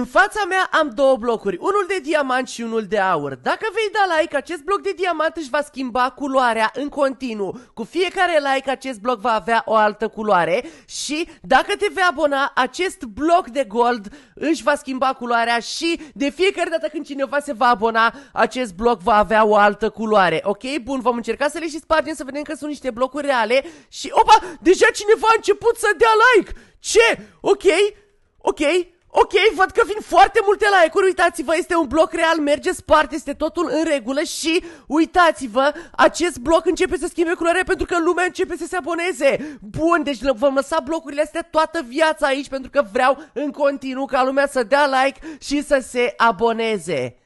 În fața mea am două blocuri, unul de diamant și unul de aur. Dacă vei da like, acest bloc de diamant își va schimba culoarea în continuu. Cu fiecare like, acest bloc va avea o altă culoare și dacă te vei abona, acest bloc de gold își va schimba culoarea și de fiecare dată când cineva se va abona, acest bloc va avea o altă culoare. Ok? Bun, vom încerca să le și spargem să vedem că sunt niște blocuri reale și... Opa! Deja cineva a început să dea like! Ce? Ok? Ok? Ok, văd că vin foarte multe like-uri, uitați-vă, este un bloc real, merge spart, este totul în regulă și uitați-vă, acest bloc începe să schimbe culoare pentru că lumea începe să se aboneze. Bun, deci vom lăsa blocurile astea toată viața aici pentru că vreau în continuu ca lumea să dea like și să se aboneze.